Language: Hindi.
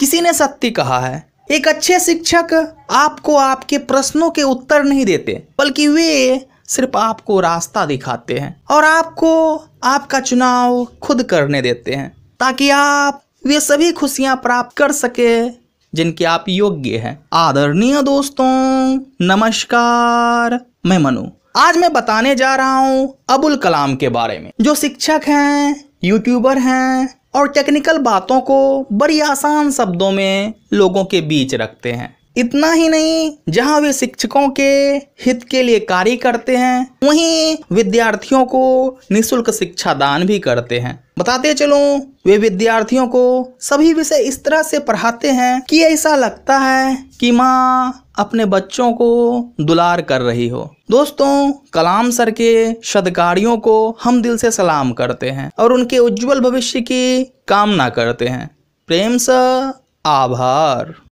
किसी ने सत्य कहा है एक अच्छे शिक्षक आपको आपके प्रश्नों के उत्तर नहीं देते बल्कि वे सिर्फ आपको रास्ता दिखाते हैं और आपको आपका चुनाव खुद करने देते हैं ताकि आप वे सभी खुशियां प्राप्त कर सके जिनके आप योग्य हैं आदरणीय दोस्तों नमस्कार मैं मनु आज मैं बताने जा रहा हूं अबुल कलाम के बारे में जो शिक्षक हैं यूट्यूबर हैं और टेक्निकल बातों को बड़ी आसान शब्दों में लोगों के बीच रखते हैं इतना ही नहीं जहां वे शिक्षकों के हित के लिए कार्य करते हैं वहीं विद्यार्थियों को निशुल्क शिक्षा दान भी करते हैं बताते चलो वे विद्यार्थियों को सभी विषय इस तरह से पढ़ाते हैं कि ऐसा लगता है कि माँ अपने बच्चों को दुलार कर रही हो दोस्तों कलाम सर के सदकारियों को हम दिल से सलाम करते हैं और उनके उज्जवल भविष्य की कामना करते हैं प्रेम स आभार